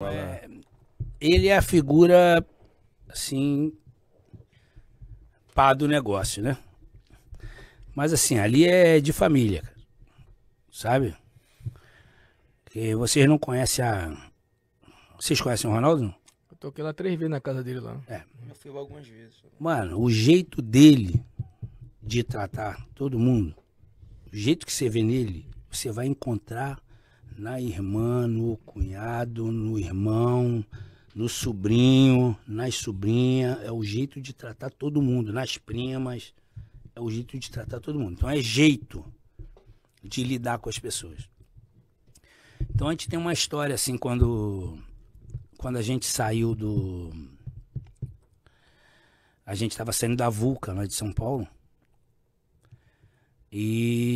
É, ele é a figura, assim, pá do negócio, né? Mas assim, ali é de família, sabe? Que vocês não conhecem a. Vocês conhecem o Ronaldo? Eu toquei lá três vezes na casa dele lá. É. Eu fui lá algumas vezes. Mano, o jeito dele de tratar todo mundo, o jeito que você vê nele, você vai encontrar na irmã, no cunhado, no irmão, no sobrinho, nas sobrinhas. É o jeito de tratar todo mundo, nas primas. É o jeito de tratar todo mundo. Então é jeito de lidar com as pessoas. Então a gente tem uma história assim quando quando a gente saiu do a gente estava saindo da Vulca, lá de São Paulo. E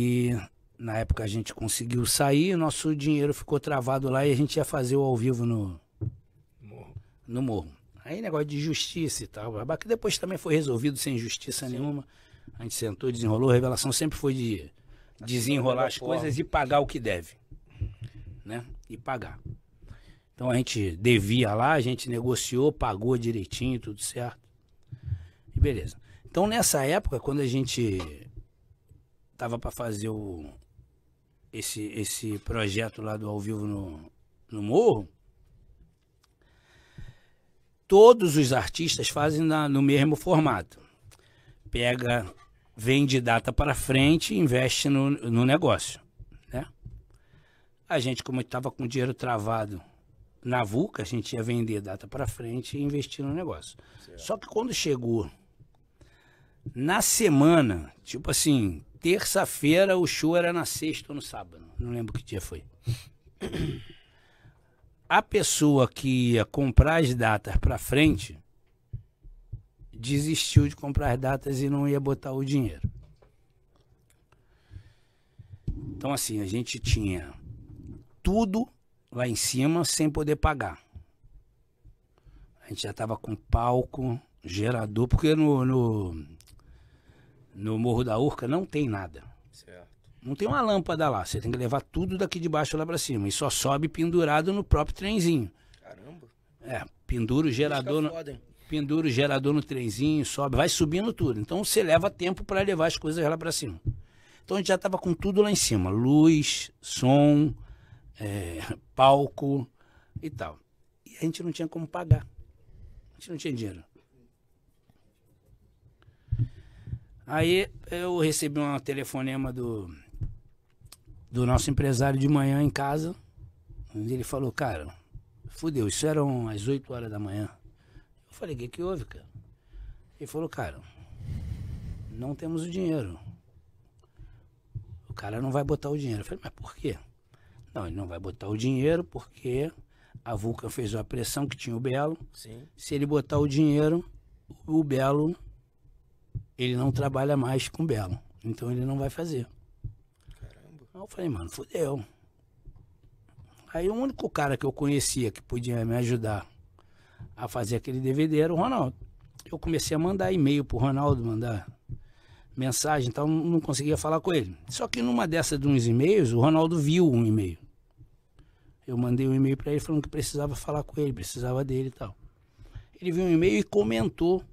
época a gente conseguiu sair, nosso dinheiro ficou travado lá e a gente ia fazer o ao vivo no morro. No morro. Aí negócio de justiça e tal, que depois também foi resolvido sem justiça Sim. nenhuma. A gente sentou, desenrolou, a revelação sempre foi de desenrolar as coisas e pagar o que deve, né? E pagar. Então a gente devia lá, a gente negociou, pagou direitinho, tudo certo. E beleza. Então nessa época, quando a gente tava para fazer o, esse, esse projeto lá do Ao Vivo no, no Morro, todos os artistas fazem na, no mesmo formato. Pega, vende data para frente e investe no, no negócio. Né? A gente, como estava com dinheiro travado na VUCA, a gente ia vender data para frente e investir no negócio. Certo. Só que quando chegou na semana, tipo assim, terça-feira, o show era na sexta ou no sábado. Não lembro que dia foi. A pessoa que ia comprar as datas para frente desistiu de comprar as datas e não ia botar o dinheiro. Então, assim, a gente tinha tudo lá em cima sem poder pagar. A gente já estava com palco, gerador, porque no, no, no Morro da Urca não tem nada. Certo. Não tem uma lâmpada lá. Você tem que levar tudo daqui de baixo lá para cima. E só sobe pendurado no próprio trenzinho. Caramba. É, pendura o é gerador. No, pendura o gerador no trenzinho, sobe, vai subindo tudo. Então você leva tempo para levar as coisas lá para cima. Então a gente já estava com tudo lá em cima: luz, som, é, palco e tal. E a gente não tinha como pagar. A gente não tinha dinheiro. Aí eu recebi um telefonema do, do nosso empresário de manhã em casa. e ele falou, cara, fudeu, isso eram as 8 horas da manhã. Eu falei, o que, que houve, cara? Ele falou, cara, não temos o dinheiro. O cara não vai botar o dinheiro. Eu falei, mas por quê? Não, ele não vai botar o dinheiro porque a Vulcan fez uma pressão que tinha o Belo. Sim. Se ele botar o dinheiro, o Belo ele não trabalha mais com Belo. Então ele não vai fazer. Caramba. Aí eu falei, mano, fudeu. Aí o único cara que eu conhecia que podia me ajudar a fazer aquele DVD era o Ronaldo. Eu comecei a mandar e-mail pro Ronaldo, mandar mensagem, então não conseguia falar com ele. Só que numa dessas de uns e-mails, o Ronaldo viu um e-mail. Eu mandei um e-mail para ele falando que precisava falar com ele, precisava dele e tal. Ele viu um e-mail e comentou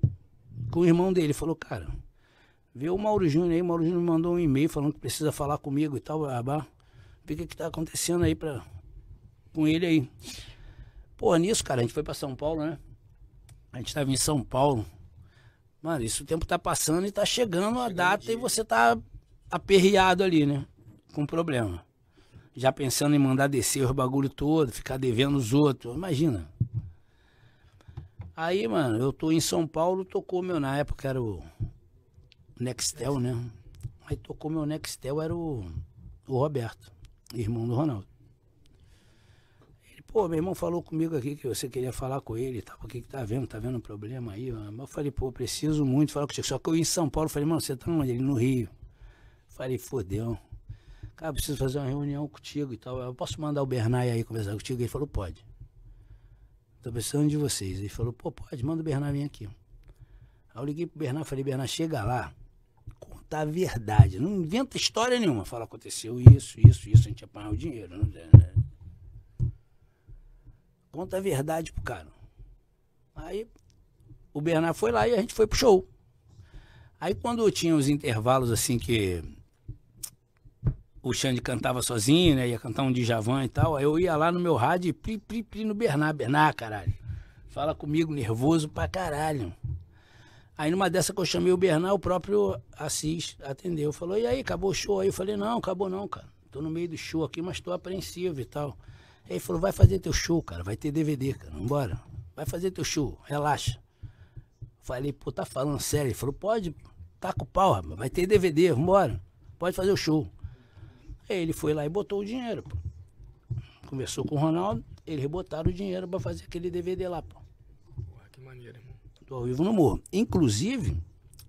com o irmão dele. Falou, cara, vê o Mauro Júnior aí. O Mauro Júnior me mandou um e-mail falando que precisa falar comigo e tal. Babá. Vê o que, que tá acontecendo aí pra... com ele aí. Pô, nisso, cara, a gente foi pra São Paulo, né? A gente tava em São Paulo. Mano, isso o tempo tá passando e tá chegando a data e você tá aperreado ali, né? Com problema. Já pensando em mandar descer os bagulho todo, ficar devendo os outros. Imagina. Aí, mano, eu tô em São Paulo, tocou meu, na época era o Nextel, né? Aí tocou meu Nextel, era o, o Roberto, irmão do Ronaldo. Ele, pô, meu irmão falou comigo aqui que você queria falar com ele tá? o que que tá vendo, tá vendo um problema aí? Mano? Eu falei, pô, preciso muito falar contigo. Só que eu em São Paulo, falei, mano, você tá onde? Ele, no Rio. Falei, fodeu. Cara, preciso fazer uma reunião contigo e tal. Eu posso mandar o Bernay aí conversar contigo? Ele falou, pode. Tô precisando de vocês. Ele falou, pô, pode, manda o Bernard vir aqui. Aí eu liguei pro Bernard, falei, Bernard, chega lá, conta a verdade. Não inventa história nenhuma. Fala, aconteceu isso, isso, isso, a gente apanhou o dinheiro. Né, né, né. Conta a verdade pro cara. Aí o Bernard foi lá e a gente foi pro show. Aí quando tinha os intervalos assim que o Xande cantava sozinho, né? Ia cantar um Djavan e tal. Aí eu ia lá no meu rádio e pri, pri, pri no Bernard. Bernard, caralho. Fala comigo, nervoso pra caralho. Aí numa dessa que eu chamei o Bernard, o próprio Assis atendeu. Falou, e aí, acabou o show? Aí eu falei, não, acabou não, cara. Tô no meio do show aqui, mas tô apreensivo e tal. Aí ele falou, vai fazer teu show, cara. Vai ter DVD, cara. Vambora. Vai fazer teu show, relaxa. Falei, pô, tá falando sério? Ele falou, pode, taca o pau, rapaz. Vai ter DVD, vambora. Pode fazer o show. Ele foi lá e botou o dinheiro, pô. Conversou com o Ronaldo, eles botaram o dinheiro para fazer aquele DVD lá, pô. Porra, que maneiro, irmão. Do ao vivo no morro. Inclusive,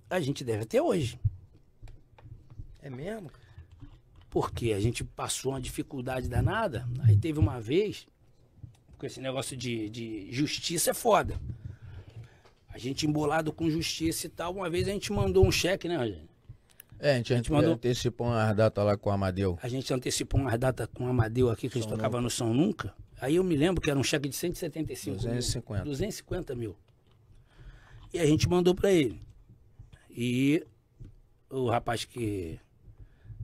a gente deve até hoje. É mesmo? Porque a gente passou uma dificuldade danada, aí teve uma vez, porque esse negócio de, de justiça é foda. A gente embolado com justiça e tal, uma vez a gente mandou um cheque, né, gente? É, a gente, a gente mandou... antecipou umas datas lá com o Amadeu. A gente antecipou umas datas com o Amadeu aqui, que a gente tocava Nunca. no São Nunca. Aí eu me lembro que era um cheque de 175 250. mil. 250 mil. E a gente mandou para ele. E o rapaz que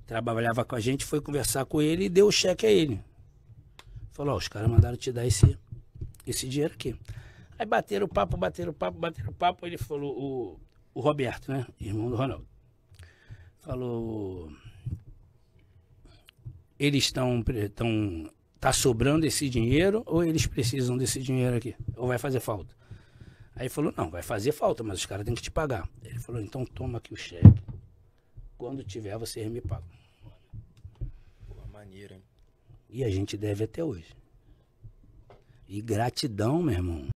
trabalhava com a gente foi conversar com ele e deu o cheque a ele. Falou, ó, os caras mandaram te dar esse, esse dinheiro aqui. Aí bateram o papo, bateram o papo, bateram o papo. Ele falou, o, o Roberto, né? Irmão do Ronaldo falou: eles estão. estão tá sobrando esse dinheiro ou eles precisam desse dinheiro aqui? Ou vai fazer falta? Aí falou: não, vai fazer falta, mas os caras têm que te pagar. Ele falou: então toma aqui o cheque. Quando tiver, vocês me pagam. Boa maneira, hein? E a gente deve até hoje. E gratidão, meu irmão.